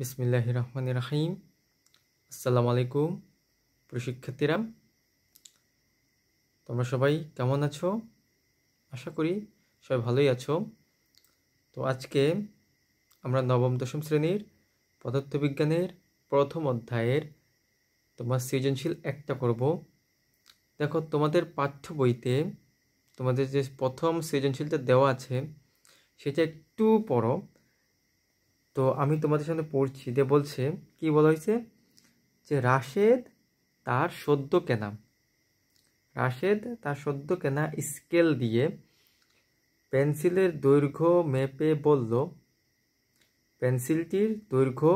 বিসমিল্লাহ রহমান রাহিম আসসালামু আলাইকুম প্রশিক্ষার্থীরা তোমরা সবাই কেমন আছো আশা করি সবাই ভালোই আছো তো আজকে আমরা নবম দশম শ্রেণীর পদার্থবিজ্ঞানের প্রথম অধ্যায়ের তোমার সৃজনশীল একটা করব দেখো তোমাদের পাঠ্য বইতে তোমাদের যে প্রথম সৃজনশীলটা দেওয়া আছে সেটা একটু পড়ো তো আমি তোমাদের সামনে পড়ছি যে বলছে কি বলা হয়েছে যে রাশেদ তার সদ্য কেনা রাশেদ তার সদ্য কেনা স্কেল দিয়ে পেন্সিলের দৈর্ঘ্য মেপে বলল পেন্সিলটির দৈর্ঘ্য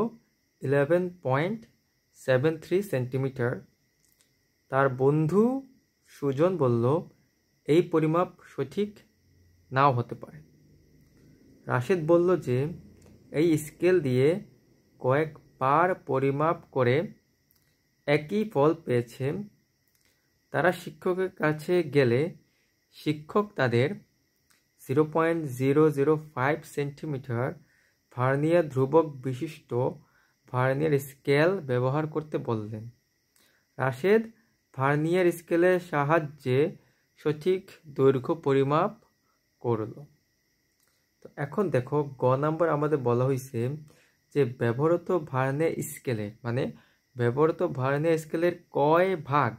eleven point seven three centimetre তার বন্ধু সুজন বলল এই পরিমাপ সঠিক নাও হতে পারে রাশেদ বলল যে এই স্কেল দিয়ে কয়েক পার পরিমাপ করে একই ফল পেয়েছে তারা শিক্ষকের কাছে গেলে শিক্ষক তাদের zero point zero zero five centimetre vernier ধ্রুবক বিশিষ্ট ভার্নিয়ার স্কেল ব্যবহার করতে বললেন রাশেদ ভার্নিয়ার স্কেলের সাহায্যে সঠিক দৈর্ঘ্য পরিমাপ করলো তো এখন দেখো গ নাম্বার আমাদের বলা হয়েছে যে ব্যবহৃত ভার্নে স্কেলে মানে ব্যবহৃত ভার্নে স্কেলের কয় ভাগ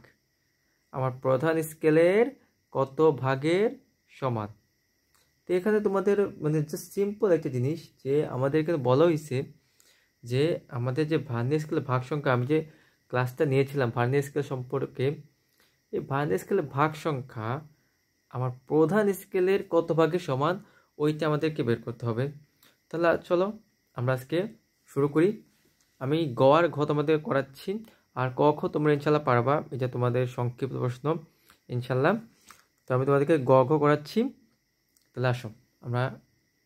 আমার প্রধান স্কেলের কত ভাগের সমান তো এখানে তোমাদের মানে জাস্ট সিম্পল একটা জিনিস যে আমাদের এখানে বলা হয়েছে যে আমাদের যে ভার্নে স্কেলের ভাগ সংখ্যা আমি যে ক্লাসটা নিয়েছিলাম ভার্নে স্কেল সম্পর্কে এই ভার্নে স্কেলের ভাগ সংখ্যা আমার প্রধান স্কেলের কত ভাগের সমান ওইটা আমাদেরকে বের করতে হবে তাহলে চলো আমরা আজকে শুরু করি আমি গ ঘ তোমাদের করাচ্ছি আর ক খ তোমরা ইনশাল্লাহ পারবা এটা তোমাদের সংক্ষিপ্ত প্রশ্ন ইনশাল্লাহ তো আমি তোমাদেরকে গ ঘ করাচ্ছি তাহলে আসো আমরা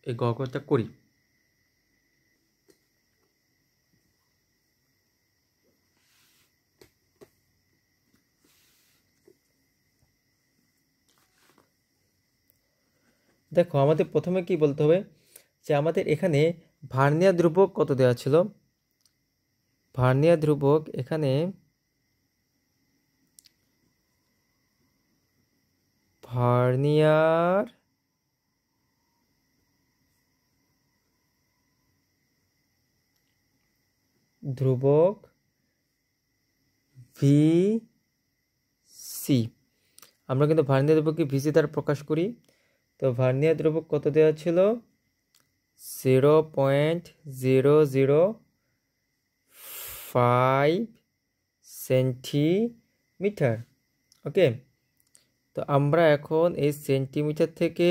এই গ ঘটা করি দেখো আমাদের প্রথমে কি বলতে হবে যে আমাদের এখানে ভার্নিয়া ধ্রুবক কত দেওয়া ছিল ভার্নিয়া ধ্রুবক এখানে ভার্নিয়ার ধ্রুবক ভি সি আমরা কিন্তু ভার্নিয়া ধ্রুবককে ভিসি দ্বারা প্রকাশ করি তো ভার্নিয়ার দ্রবক কত দেওয়া ছিল zero point zero zero five centimetre okay তো আমরা এখন এই সেন্টিমিটার থেকে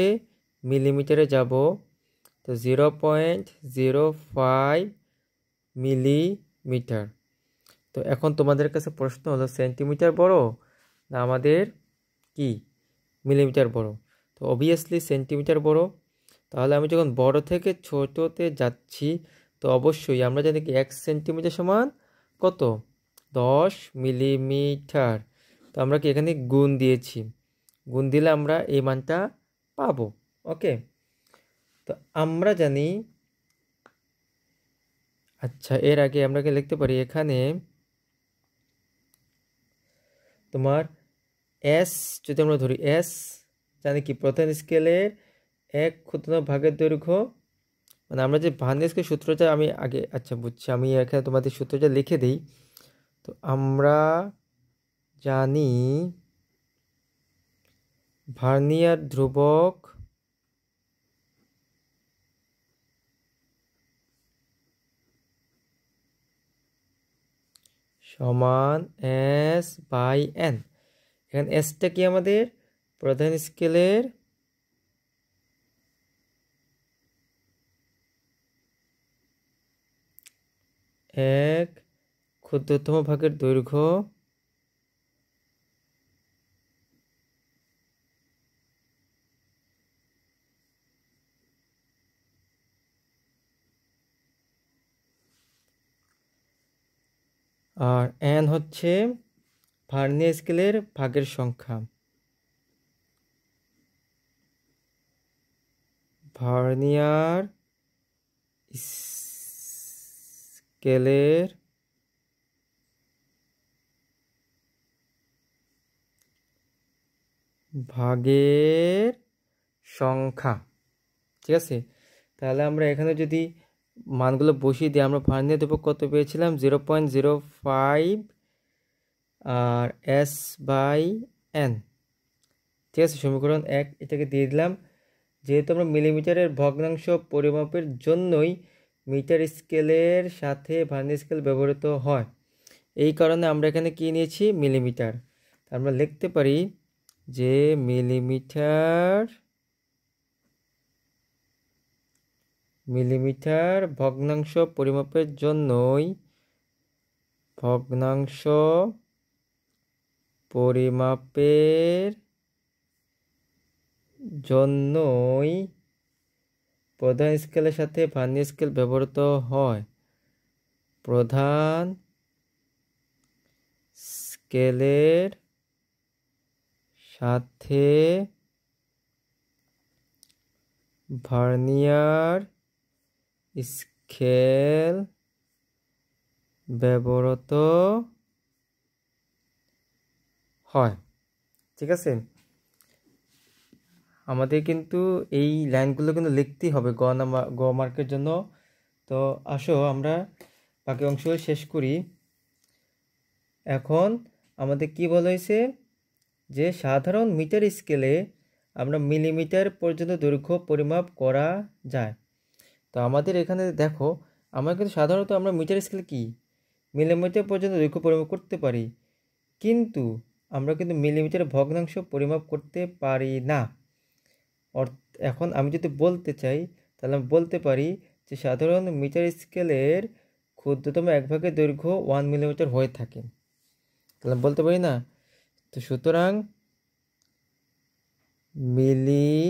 মিলিমিটারে যাব তো zero point zero five millimetre তো এখন তোমাদের কাছে প্রশ্ন হলো সেন্টিমিটার বড় না আমাদের কি মিলিমিটার বড় তো অবভিয়াসলি সেন্টিমিটার বড় তাহলে আমি যখন বড় থেকে ছোটোতে যাচ্ছি তো অবশ্যই আমরা জানি কি এক সেন্টিমিটার সমান কত দশ মিলিমিটার তো আমরা কি এখানে গুণ দিয়েছি গুণ দিলে আমরা এই মানটা পাবো ওকে তো আমরা জানি আচ্ছা এর আগে আমরা কি লিখতে পারি এখানে তোমার এস যদি আমরা ধরি এস জানি কি প্রথম স্কেলের এক ক্ষুদ্র ভাগের দৈর্ঘ্য মানে আমরা যে ভান স্কেল সূত্রটা আমি আগে আচ্ছা বুঝছি আমি এখানে তোমাদের সূত্রটা লিখে দিই তো আমরা জানি ভার্নিয়ার ধ্রুবক সমান এস বাই এন এখানে এসটা কি আমাদের প্রধান স্কেলের এক ক্ষুদ্রতম ভাগের দৈর্ঘ্য আর এন হচ্ছে ভার্নিয়ার স্কেলের ভাগের সংখ্যা ভার্নিয়ার স্কেলের ভাগের সংখ্যা ঠিক আছে তাহলে আমরা এখানে যদি মানগুলো বসিয়ে দিই আমরা ভার্নিয়ার ধ্রুবক কত পেয়েছিলাম জিরো পয়েন্ট জিরো ফাইভ আর এস বাই এন ঠিক আছে সমীকরণ এক এটাকে দিয়ে দিলাম যেহেতু আমরা মিলিমিটারের ভগ্নাংশ পরিমাপের জন্যই মিটার স্কেলের সাথে ভার্নি স্কেল ব্যবহৃত হয় এই কারণে আমরা এখানে কী নিয়েছি মিলিমিটার আমরা লিখতে পারি যে মিলিমিটার মিলিমিটার ভগ্নাংশ পরিমাপের জন্যই ভগ্নাংশ পরিমাপের জন্যই প্রধান স্কেলের সাথে ভার্নি স্কেল ব্যবহৃত হয় প্রধান স্কেলের সাথে ভার্নিয়ার স্কেল ব্যবহৃত হয় ঠিক আছে আমাদের কিন্তু এই লাইনগুলো কিন্তু লিখতেই হবে গ গ মার্কের জন্য তো আসো আমরা বাকি অংশ শেষ করি এখন আমাদের কি বলা হয়েছে যে সাধারণ মিটার স্কেলে আমরা মিলিমিটার পর্যন্ত দৈর্ঘ্য পরিমাপ করা যায় তো আমাদের এখানে দেখো আমরা কিন্তু সাধারণত আমরা মিটার স্কেলে কি মিলিমিটার পর্যন্ত দৈর্ঘ্য পরিমাপ করতে পারি কিন্তু আমরা কিন্তু মিলিমিটার ভগ্নাংশ পরিমাপ করতে পারি না এখন আমি যদি বলতে চাই তাহলে আমি বলতে পারি যে সাধারণ মিটার স্কেলের ক্ষুদ্রতম এক ভাগের দৈর্ঘ্য ওয়ান মিলিমিটার হয়ে থাকে তাহলে আমি বলতে পারি না তো সুতরাং মিলি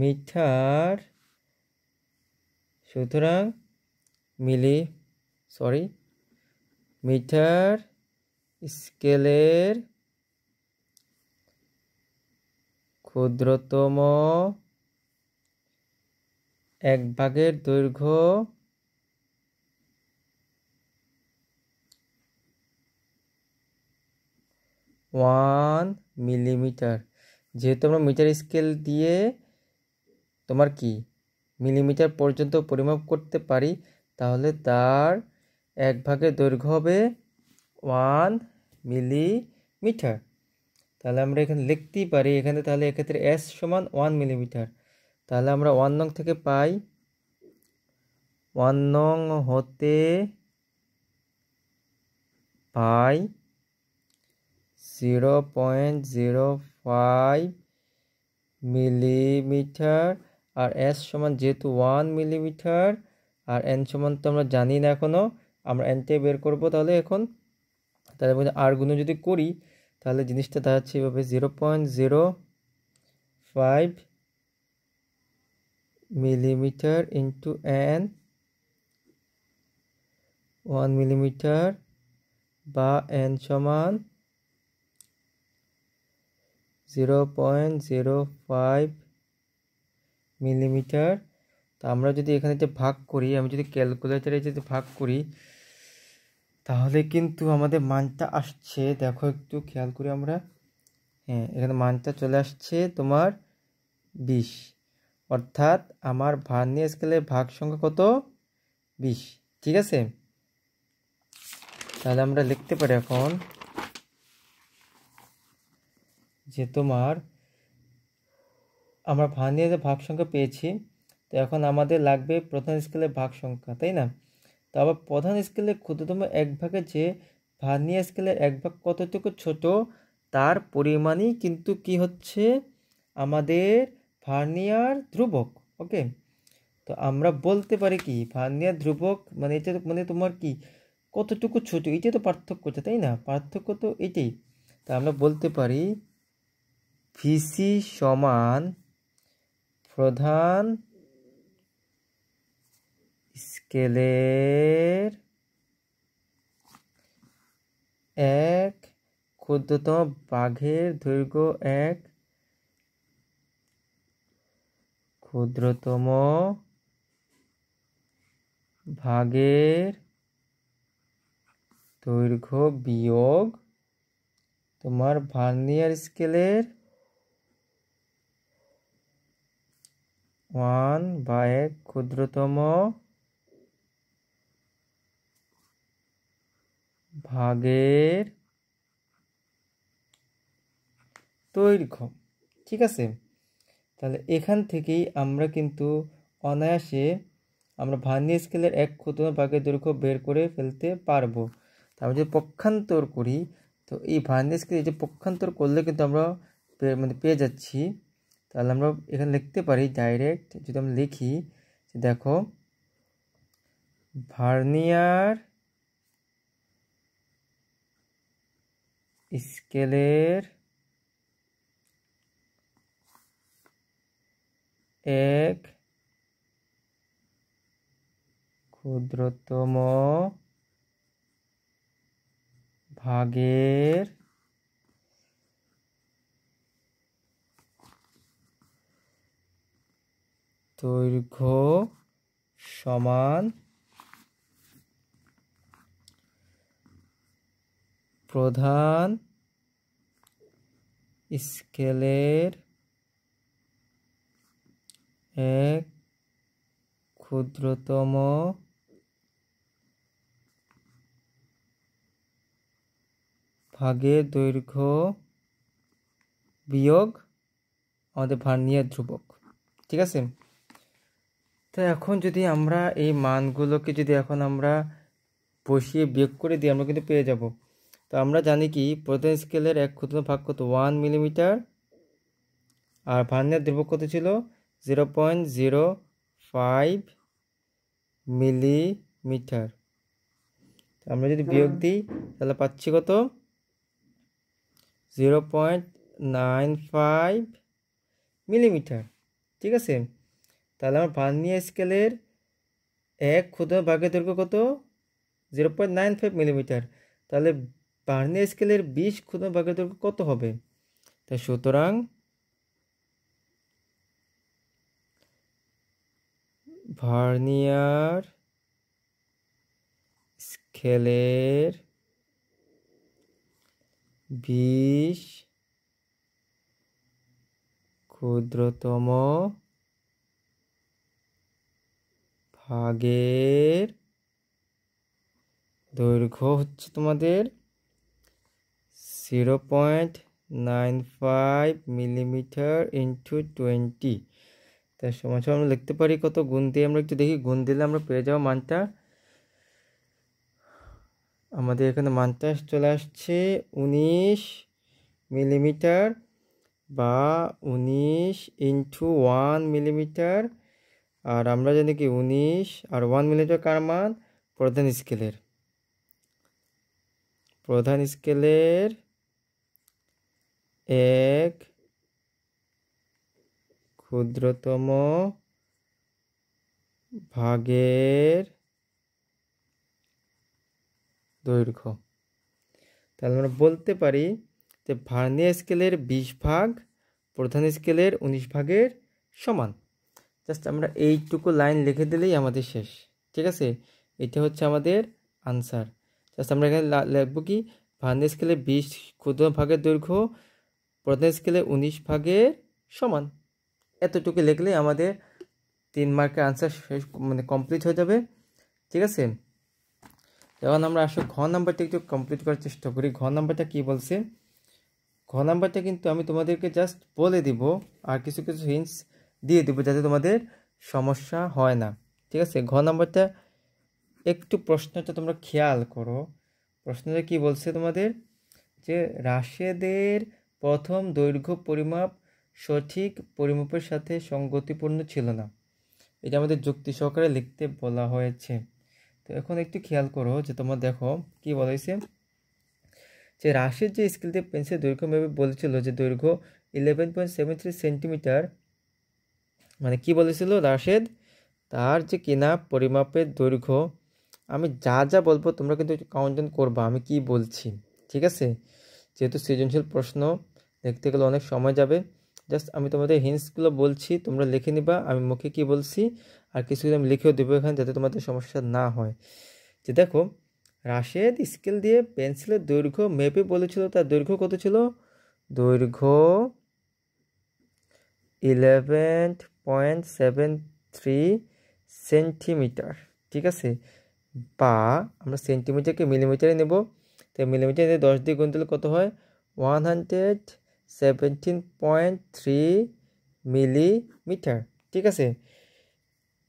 মিটার সুতরাং মিলি সরি মিটার স্কেলের ক্ষুদ্রতম এক ভাগের দৈর্ঘ্য ওয়ান মিলিমিটার যেহেতু আমরা মিটার স্কেল দিয়ে তোমার কি মিলিমিটার পর্যন্ত পরিমাপ করতে পারি তাহলে তার এক ভাগের দৈর্ঘ্য হবে ওয়ান মিলিমিটার তাহলে আমরা এখানে লিখতেই পারি এখানে তাহলে এক্ষেত্রে এস সমান ওয়ান মিলিমিটার তাহলে আমরা ওয়ান নং থেকে পাই ওয়ান নং হতে পাই zero point zero five millimetre আর এস সমান যেহেতু ওয়ান মিলিমিটার আর এন সমান তো আমরা জানি না এখনও আমরা এনটে বের করব তাহলে এখন তাহলে আর গুণ যদি করি তাহলে জিনিসটা দাঁড়াচ্ছে এভাবে zero point zero five millimetre into N one millimetre বা এন সমান zero point zero five millimetre তা আমরা যদি এখানে যে ভাগ করি আমি যদি ক্যালকুলেটারে যদি ভাগ করি তাহলে কিন্তু আমাদের মানটা আসছে দেখো একটু খেয়াল করে আমরা হ্যাঁ এখানে মানটা চলে আসছে তোমার বিশ অর্থাৎ আমার ভার্নি স্কেলের ভাগ সংখ্যা কত বিশ ঠিক আছে তাহলে আমরা লিখতে পারি এখন যে তোমার আমরা ভার্নিয়ারের ভাগ সংখ্যা পেয়েছি তো এখন আমাদের লাগবে প্রথম স্কেলের ভাগ সংখ্যা তাই না তো আবার প্রধান স্কেলের ক্ষুদ্রতম এক ভাগের যে ভার্নিয়ার স্কেলের এক ভাগ কতটুকু ছোট তার পরিমাণই কিন্তু কি হচ্ছে আমাদের ভার্নিয়ার ধ্রুবক ওকে তো আমরা বলতে পারি কি ভার্নিয়ার ধ্রুবক মানে এটা মানে তোমার কি কতটুকু ছোট এটাই তো পার্থক্য হচ্ছে তাই না পার্থক্য তো এটাই তা আমরা বলতে পারি ভিসি সমান প্রধান স্কেলের এক ক্ষুদ্রতম বাঘের দৈর্ঘ্য এক ক্ষুদ্রতম ভাগের দৈর্ঘ্য বিয়োগ তোমার ভার্নিয়ার স্কেলের ওয়ান বা এক ক্ষুদ্রতম ভাগের দৈর্ঘ্য ঠিক আছে তাহলে এখান থেকেই আমরা কিন্তু অনায়াসে আমরা ভান্নি স্কেলের এক ক্ষুদ্র ভাগের দৈর্ঘ্য বের করে ফেলতে পারবো তারপর যদি পক্ষান্তর করি তো এই ভান্নি স্কেলে যে পক্ষান্তর করলে কিন্তু আমরা মানে পেয়ে যাচ্ছি তাহলে আমরা এখানে লিখতে পারি ডাইরেক্ট যদি আমরা লিখি দেখো ভার্নিয়ার স্কেলের এক ক্ষুদ্রতম ভাগের দৈর্ঘ্য সমান প্রধান স্কেলের এক ক্ষুদ্রতম ভাগের দৈর্ঘ্য বিয়োগ আমাদের ভার্নিয়ার ধ্রুবক ঠিক আছে তো এখন যদি আমরা এই মানগুলোকে যদি এখন আমরা বসিয়ে বিয়োগ করে দিই আমরা কিন্তু পেয়ে যাব তো আমরা জানি কি প্রোটন স্কেলের এক ক্ষুদ্র ভাগ কত ওয়ান মিলিমিটার আর ভার্নিয়ার ধ্রুবক কত ছিল zero point zero five millimetre আমরা যদি বিয়োগ দিই তাহলে পাচ্ছি কত zero point nine five millimetre ঠিক আছে তাহলে আমার ভার্নিয়ার স্কেলের এক ক্ষুদ্র ভাগের দৈর্ঘ্য কত zero point nine five millimetre তাহলে পার্নে স্কেলের বিশ ক্ষুদ্র বাঘের দৈর্ঘ্য কত হবে তাই সুতরাং ভার্নিয়ার স্কেলের বিশ ক্ষুদ্রতম ভাগের দৈর্ঘ্য হচ্ছে তোমাদের zero point nine five millimetre into twenty তার সময় সমান আমরা লিখতে পারি কত গুণ দিয়ে আমরা একটু দেখি গুণ দিলে আমরা পেয়ে যাওয়া মানটা আমাদের এখানে মানটা চলে আসছে উনিশ মিলিমিটার বা উনিশ ইন্টু ওয়ান মিলিমিটার আর আমরা জানি কি উনিশ আর ওয়ান মিলিমিটার কার মান প্রধান স্কেলের প্রধান স্কেলের এক ক্ষুদ্রতম ভাগের দৈর্ঘ্য তাহলে আমরা বলতে পারি যে ভার্নিয়া স্কেলের বিশ ভাগ প্রধান স্কেলের উনিশ ভাগের সমান জাস্ট আমরা এইটুকু লাইন লিখে দিলেই আমাদের শেষ ঠিক আছে এটা হচ্ছে আমাদের আনসার জাস্ট আমরা এখানে লিখবো কি ভার্নিয়া স্কেলের বিশ ক্ষুদ্র ভাগের দৈর্ঘ্য প্রধান স্কেলে উনিশ ভাগের সমান এতটুকু লিখলে আমাদের তিন মার্কের আনসার শেষ মানে কমপ্লিট হয়ে যাবে ঠিক আছে এখন আমরা আসলে ঘ নাম্বারটা একটু কমপ্লিট করার চেষ্টা করি ঘ নাম্বারটা কী বলছে ঘ নাম্বারটা কিন্তু আমি তোমাদেরকে জাস্ট বলে দিব আর কিছু কিছু হিন্স দিয়ে দিব যাতে তোমাদের সমস্যা হয় না ঠিক আছে ঘ নাম্বারটা একটু প্রশ্নটা তোমরা খেয়াল করো প্রশ্নটা কি বলছে তোমাদের যে রাশেদের প্রথম দৈর্ঘ্য পরিমাপ সঠিক পরিমাপের সাথে সঙ্গতিপূর্ণ ছিল না এটা আমাদের যুক্তি সহকারে লিখতে বলা হয়েছে তো এখন একটু খেয়াল করো যে তোমার দেখো কি বলেছে যে রাশির যে স্কেল দিয়ে পেন্সিল দৈর্ঘ্য মেপে বলেছিল যে দৈর্ঘ্য eleven point seven three centimetre মানে কি বলেছিল রাশেদ তার যে কিনা পরিমাপের দৈর্ঘ্য আমি যা যা বলবো তোমরা কিন্তু কাউন্টন করবা আমি কি বলছি ঠিক আছে যেহেতু সৃজনশীল প্রশ্ন দেখতে গেলে অনেক সময় যাবে জাস্ট আমি তোমাদের হিন্টসগুলো বলছি তোমরা লিখে নিবা আমি মুখে কি বলছি আর কিছু কিছু আমি লিখেও দেবো এখানে যাতে তোমাদের সমস্যা না হয় যে দেখো রাশেদ স্কেল দিয়ে পেন্সিলের দৈর্ঘ্য মেপে বলেছিল তার দৈর্ঘ্য কত ছিল দৈর্ঘ্য eleven point seven three centimetre ঠিক আছে বা আমরা সেন্টিমিটারকে মিলিমিটারে নেব তো মিলিমিটার দিয়ে দশ দিয়ে গুণ দিলে কত হয় one hundred seventeen point three millimetre ঠিক আছে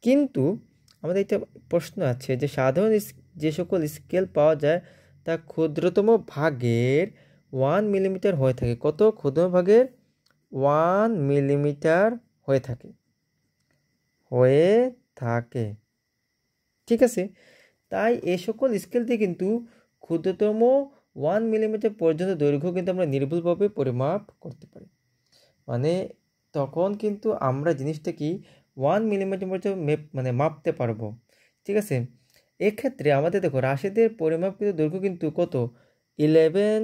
কিন্তু আমাদের একটা প্রশ্ন আছে যে সাধারণ যে সকল স্কেল পাওয়া যায় তা ক্ষুদ্রতম ভাগের ওয়ান মিলিমিটার হয়ে থাকে কত ক্ষুদ্র ভাগের ওয়ান মিলিমিটার হয়ে থাকে হয়ে থাকে ঠিক আছে তাই এ সকল স্কেলতে কিন্তু ক্ষুদ্রতম ওয়ান মিলিমিটার পর্যন্ত দৈর্ঘ্য কিন্তু আমরা নির্ভুলভাবে পরিমাপ করতে পারি মানে তখন কিন্তু আমরা জিনিসটা কি ওয়ান মিলিমিটার পর্যন্ত মেপ মানে মাপতে পারবো ঠিক আছে এক্ষেত্রে আমাদের দেখো রাশিদের পরিমাপকৃত দৈর্ঘ্য কিন্তু কত eleven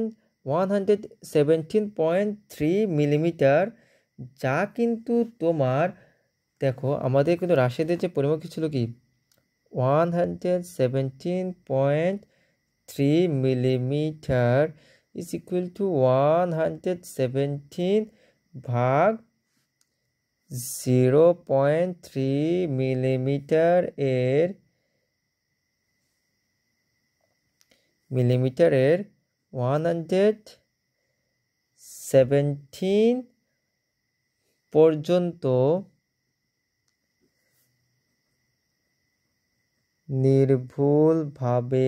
one hundred seventeen point three millimetre যা কিন্তু তোমার দেখো আমাদের কিন্তু রাশিদের যে পরিমাপ ছিল কি one hundred seventeen point 3 millimeter is equal to 117 ভাগ 0.3 মিলিমিটার এর মিলিমিটারের ওয়ান হান্ড্রেড সেভেন্টিন পর্যন্ত নির্ভুলভাবে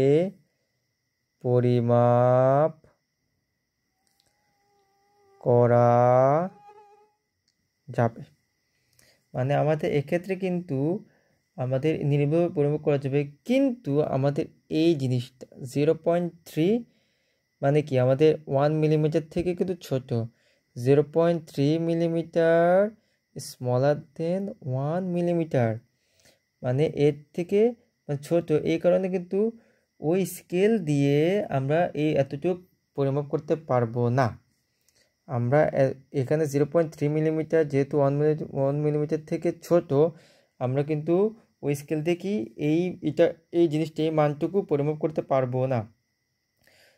পরিমাপ করা যাবে মানে আমাদের এক্ষেত্রে কিন্তু আমাদের নির্ভর পরিমাপ করা যাবে কিন্তু আমাদের এই জিনিসটা জিরো পয়েন্ট থ্রি মানে কি আমাদের ওয়ান মিলিমিটার থেকে কিন্তু ছোট zero point three millimetre smaller than one millimetre মানে এর থেকে মানে ছোট এই কারণে কিন্তু ওই স্কেল দিয়ে আমরা এই এতটুকু পরিমাপ করতে পারবো না আমরা এখানে জিরো পয়েন্ট থ্রি মিলিমিটার যেহেতু ওয়ান মিলি ওয়ান মিলিমিটার থেকে ছোট আমরা কিন্তু ওই স্কেল দিয়ে কি এই এটা এই জিনিসটি এই মানটুকু পরিমাপ করতে পারবো না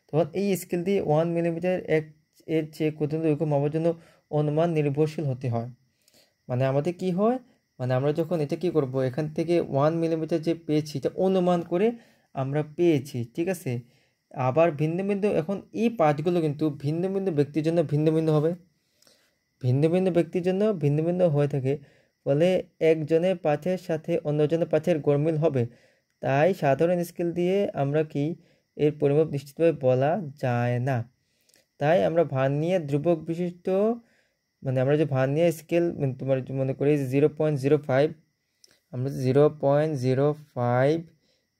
তখন এই স্কেল দিয়ে ওয়ান মিলিমিটার এক এর চেয়ে ক্ষুদ্র দৈর্ঘ্য মাপার জন্য অনুমান নির্ভরশীল হতে হয় মানে আমাদের কি হয় মানে আমরা যখন এটা কি করব এখান থেকে ওয়ান মিলিমিটার যে পেয়েছি এটা অনুমান করে আমরা পেয়েছি ঠিক আছে আবার ভিন্ন ভিন্ন এখন এই পাঁচগুলো কিন্তু ভিন্ন ভিন্ন ব্যক্তির জন্য ভিন্ন ভিন্ন হবে ভিন্ন ভিন্ন ব্যক্তির জন্য ভিন্ন ভিন্ন হয়ে থাকে ফলে একজনের পাঁচের সাথে অন্যজনের পাঁচের গরমিল হবে তাই সাধারণ স্কেল দিয়ে আমরা কি এর পরিমাপ নিশ্চিতভাবে বলা যায় না তাই আমরা ভার্নিয়ার ধ্রুবক বিশিষ্ট মানে আমরা যে ভার্নিয়ার মানে স্কেল তোমার মনে করি জিরো পয়েন্ট জিরো ফাইভ আমরা zero point zero five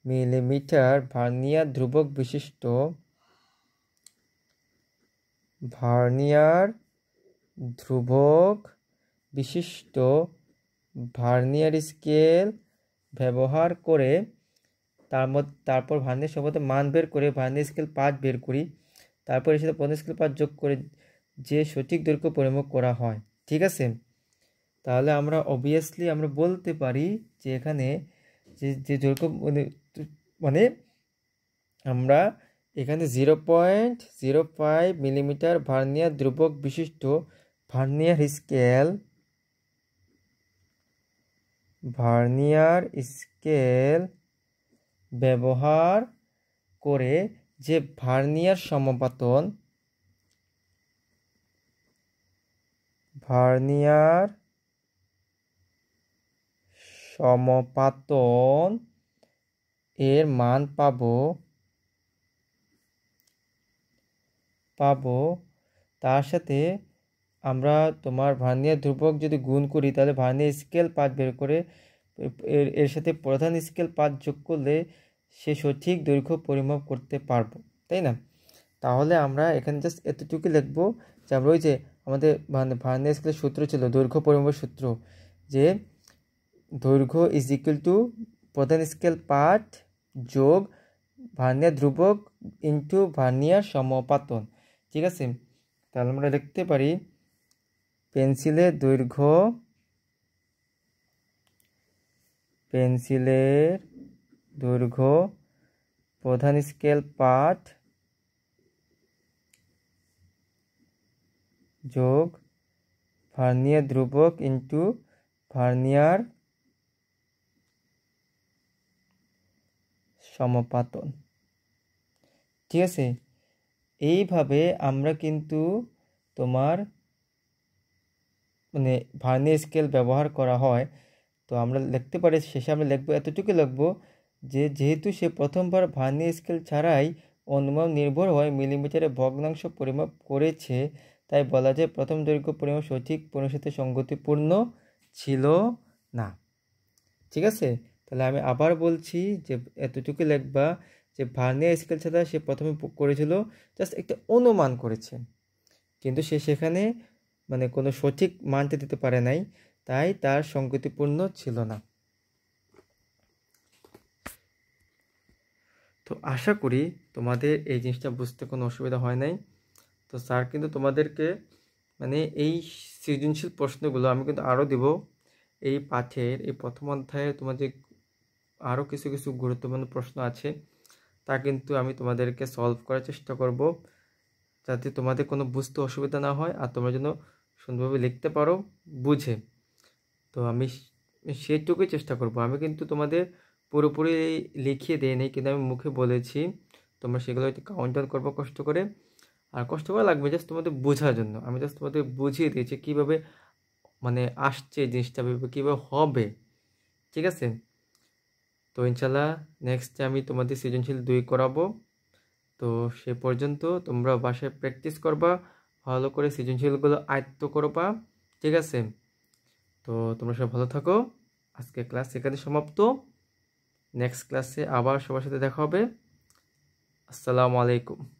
millimetre vernier ধ্রুবক বিশিষ্ট ভার্নিয়ার ধ্রুবক বিশিষ্ট ভার্নিয়ার স্কেল ব্যবহার করে তার মধ্যে তারপর ভার্নিয়ার সম্ভবত মান বের করে ভার্নিয়ার স্কেল পাঁচ বের করি তারপর এর সাথে পনেরো স্কেল পাঁচ যোগ করে যে সঠিক দৈর্ঘ্য পরিমাপ করা হয় ঠিক আছে তাহলে আমরা অবভিয়াসলি আমরা বলতে পারি যে এখানে যে যে দৈর্ঘ্য মানে মানে আমরা এখানে zero point zero five millimetre vernier দ্রুবক বিশিষ্ট ভার্নিয়ার স্কেল ভার্নিয়ার স্কেল ব্যবহার করে যে ভার্নিয়ার সমপাতন ভার্নিয়ার সমপাতন এর মান পাব পাব তার সাথে আমরা তোমার ভার্নিয়ার ধ্রুবক যদি গুণ করি তাহলে ভার্নিয়ার স্কেল পাঁচ বের করে এর এর সাথে প্রধান স্কেল পাঁচ যোগ করলে সে সঠিক দৈর্ঘ্য পরিমাপ করতে পারবো তাই না তাহলে আমরা এখানে জাস্ট এতটুকু লিখবো যে আমরা ওই যে আমাদের ভার্নিয়ার স্কেলের সূত্র ছিল দৈর্ঘ্য পরিমাপের সূত্র যে দৈর্ঘ্য ইজ ইকুয়াল টু প্রধান স্কেল পাঠ যোগ ভার্নিয়ার ধ্রুবক ইন্টু ভার্নিয়ার সমপাতন ঠিক আছে তাহলে আমরা দেখতে পারি পেন্সিলে দৈর্ঘ্য পেন্সিলের দৈর্ঘ্য প্রধান স্কেল পাঠ যোগ ভার্নিয়ার ধ্রুবক ইন্টু ভার্নিয়ার সমপাতন ঠিক আছে এইভাবে আমরা কিন্তু তোমার মানে ভার্নি স্কেল ব্যবহার করা হয় তো আমরা লিখতে পারি শেষে আমরা লিখবো এতটুকু লিখবো যে যেহেতু সে প্রথমবার ভার্নি স্কেল ছাড়াই অনুমান নির্ভর হয় মিলিমিটারে ভগ্নাংশ পরিমাপ করেছে তাই বলা যায় প্রথম দৈর্ঘ্য পরিমাপ সঠিক পরিমাণ সাথে সঙ্গতিপূর্ণ ছিল না ঠিক আছে তাহলে আমি আবার বলছি যে এতটুকু লেখবা যে ভার্নিয়া স্কেল ছাড়া সে প্রথমে করেছিল জাস্ট একটা অনুমান করেছে কিন্তু সে সেখানে মানে কোনো সঠিক মানতে দিতে পারে নাই তাই তার সংগতিপূর্ণ ছিল না তো আশা করি তোমাদের এই জিনিসটা বুঝতে কোনো অসুবিধা হয় নাই তো স্যার কিন্তু তোমাদেরকে মানে এই সৃজনশীল প্রশ্নগুলো আমি কিন্তু আরও দেব এই পাঠের এই প্রথম অধ্যায়ে তোমার যে আরও কিছু কিছু গুরুত্বপূর্ণ প্রশ্ন আছে তা কিন্তু আমি তোমাদেরকে সলভ করার চেষ্টা করব যাতে তোমাদের কোনো বুঝতে অসুবিধা না হয় আর তোমরা যেন সুন্দরভাবে লিখতে পারো বুঝে তো আমি সেটুকুই চেষ্টা করব আমি কিন্তু তোমাদের পুরোপুরি লিখিয়ে দিই নি কিন্তু আমি মুখে বলেছি তোমরা সেগুলো একটু কাউন্টার করবো কষ্ট করে আর কষ্ট করে লাগবে জাস্ট তোমাদের বোঝার জন্য আমি জাস্ট তোমাদের বুঝিয়ে দিয়েছি কীভাবে মানে আসছে জিনিসটা কীভাবে হবে ঠিক আছে তো ইনশাল্লাহ নেক্সট আমি তোমাদের সৃজনশীল দুই করাবো তো সে পর্যন্ত তোমরা বাসায় প্র্যাকটিস করবা ভালো করে সৃজনশীলগুলো আয়ত্ত করবা ঠিক আছে তো তোমরা সব ভালো থাকো আজকে ক্লাস এখানে সমাপ্ত নেক্সট ক্লাসে আবার সবার সাথে দেখা হবে আসসালামু আলাইকুম